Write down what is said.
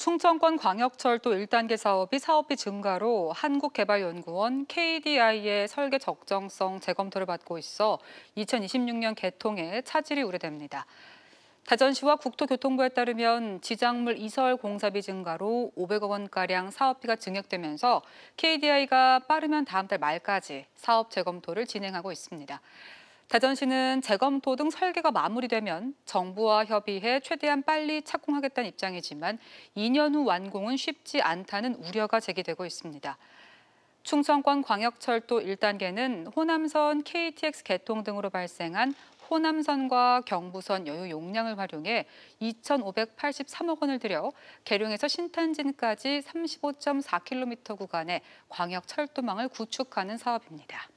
충청권 광역철도 1단계 사업이 사업비 증가로 한국개발연구원 KDI의 설계 적정성 재검토를 받고 있어 2026년 개통에 차질이 우려됩니다. 다전시와 국토교통부에 따르면 지작물 이설 공사비 증가로 500억 원가량 사업비가 증액되면서 KDI가 빠르면 다음 달 말까지 사업 재검토를 진행하고 있습니다. 대전시는 재검토 등 설계가 마무리되면 정부와 협의해 최대한 빨리 착공하겠다는 입장이지만 2년 후 완공은 쉽지 않다는 우려가 제기되고 있습니다. 충청권 광역철도 1단계는 호남선 KTX 개통 등으로 발생한 호남선과 경부선 여유 용량을 활용해 2,583억 원을 들여 계룡에서 신탄진까지 35.4km 구간의 광역철도망을 구축하는 사업입니다.